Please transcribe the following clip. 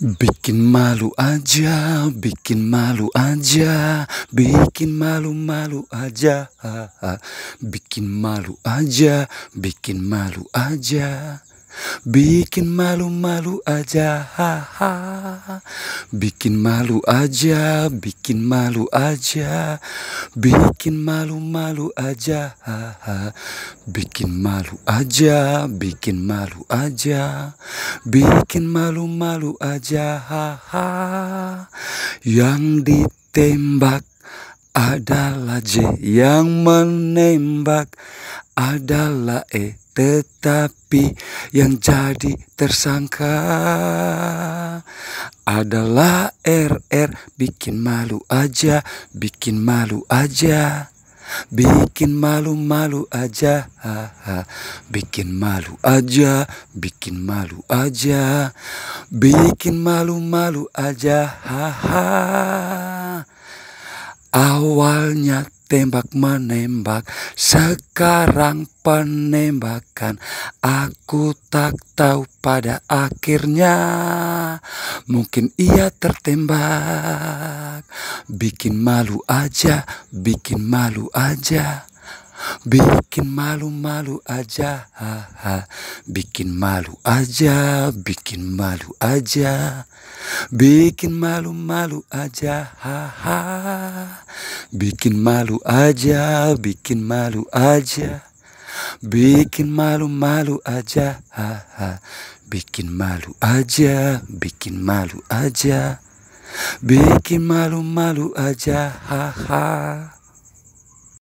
Bikin malu aja, bikin malu aja, bikin malu-malu aja, bikin malu aja, bikin malu aja. Bikin malu-malu aja, ha. Bikin malu aja, bikin malu aja. Bikin malu-malu aja, ha. Bikin malu aja, bikin malu aja. Bikin malu-malu aja, ha. Yang ditembak adalah J, yang menembak adalah E. Tetapi yang jadi tersangka adalah RR bikin malu aja, bikin malu aja. Bikin malu-malu aja, ha, bikin malu aja, bikin malu aja, bikin malu-malu aja, hahaha. Awalnya tembak menembak sekarang penembakan aku tak tahu pada akhirnya mungkin ia tertembak bikin malu aja bikin malu aja bikin malu-malu aja ha, ha. bikin malu aja bikin malu aja bikin malu-malu aja ha, ha. Bikin malu aja, bikin malu aja Bikin malu-malu aja ha, ha. Bikin malu aja, bikin malu aja Bikin malu-malu aja ha, ha.